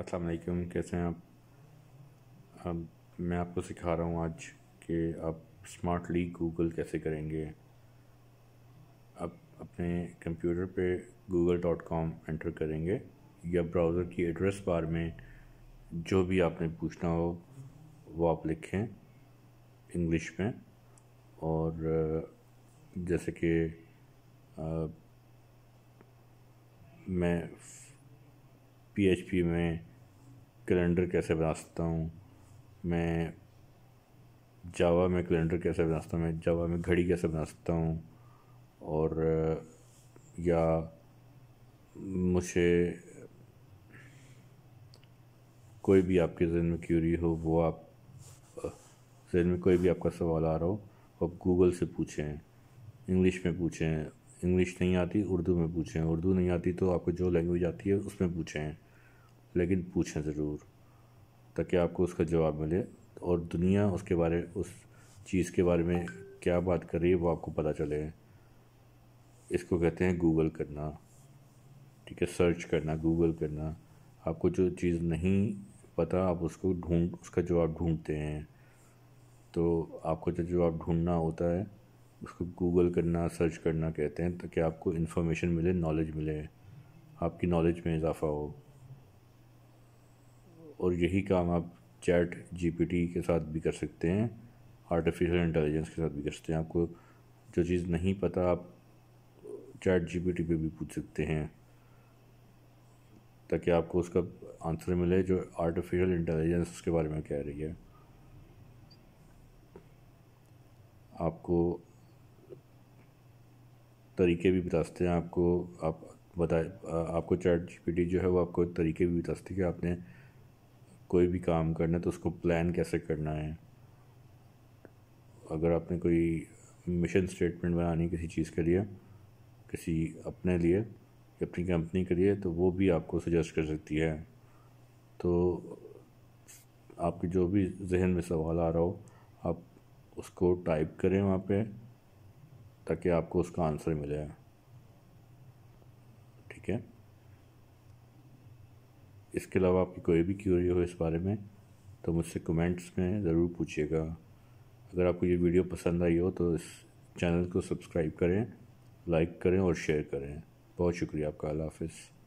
अस्सलाम वालेकुम कैसे हैं आप अब मैं आपको सिखा रहा हूँ आज कि आप स्मार्टली गूगल कैसे करेंगे आप अपने कंप्यूटर पे गूगल डॉट कॉम एंटर करेंगे या ब्राउज़र की एड्रेस बार में जो भी आपने पूछना हो वो आप लिखें इंग्लिश में और जैसे कि मैं पीएचपी में कैलेंडर कैसे बना सकता हूँ मैं जावा में कैलेंडर कैसे बना सकता हूँ मैं जावा में घड़ी कैसे बना सकता हूँ और या मुझे कोई भी आपके जहन में क्यूरी हो वो आप जहन में कोई भी आपका सवाल आ रहा हो आप गूगल से पूछें इंग्लिश में पूछें इंग्लिश नहीं आती उर्दू में पूछें उर्दू नहीं आती तो आपको जो लैंग्वेज आती है उसमें पूछें लेकिन पूछें ज़रूर ताकि आपको उसका जवाब मिले और दुनिया उसके बारे उस चीज़ के बारे में क्या बात कर रही है वो आपको पता चले इसको कहते हैं गूगल करना ठीक है सर्च करना गूगल करना आपको जो चीज़ नहीं पता आप उसको ढूंढ उसका जवाब ढूंढते हैं तो आपको जो जवाब ढूंढना होता है उसको गूगल करना सर्च करना कहते हैं ताकि आपको इन्फॉर्मेशन मिले नॉलेज मिले आपकी नॉलेज में इजाफ़ा हो और यही काम आप चैट जी के साथ भी कर सकते हैं आर्टिफिशियल इंटेलिजेंस के साथ भी कर सकते हैं आपको जो चीज़ नहीं पता आप चैट जी पे भी पूछ सकते हैं ताकि आपको उसका आंसर मिले जो आर्टिफिशियल इंटेलिजेंस उसके बारे में कह रही है आपको तरीके भी बताते हैं आपको आप बताए आपको चैट जीपीटी जो है वो आपको तरीके भी बताती है कि आपने कोई भी काम करना है तो उसको प्लान कैसे करना है अगर आपने कोई मिशन स्टेटमेंट बनानी किसी चीज़ के लिए किसी अपने लिए अपनी कंपनी के लिए तो वो भी आपको सजेस्ट कर सकती है तो आपके जो भी जहन में सवाल आ रहा हो आप उसको टाइप करें वहाँ पे ताकि आपको उसका आंसर मिले ठीक है इसके अलावा आपकी कोई भी क्यूरी हो इस बारे में तो मुझसे कमेंट्स में ज़रूर पूछिएगा अगर आपको ये वीडियो पसंद आई हो तो इस चैनल को सब्सक्राइब करें लाइक करें और शेयर करें बहुत शुक्रिया आपका अल्लाह हाफिज़